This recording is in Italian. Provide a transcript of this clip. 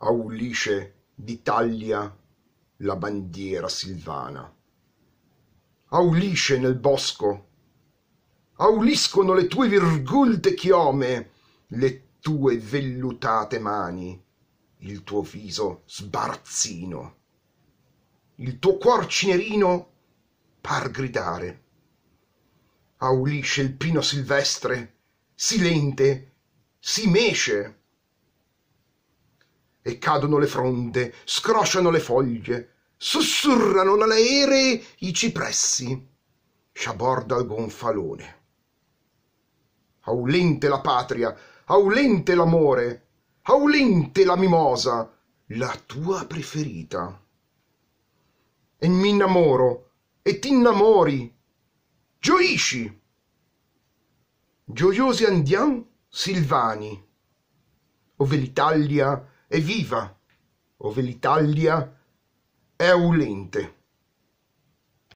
aulisce d'italia la bandiera silvana aulisce nel bosco auliscono le tue virgulte chiome le tue vellutate mani il tuo viso sbarzino. il tuo cuor cinerino par gridare aulisce il pino silvestre silente si mesce e cadono le fronde, scrosciano le foglie, sussurrano nell'aeree i cipressi. Sciaborda il gonfalone. Aulente la patria, aulente l'amore, aulente la mimosa, la tua preferita. E mi innamoro, e ti innamori, gioisci. Gioiosi andiam silvani, ove l'Italia è e viva, Ove l'Italia è ulente.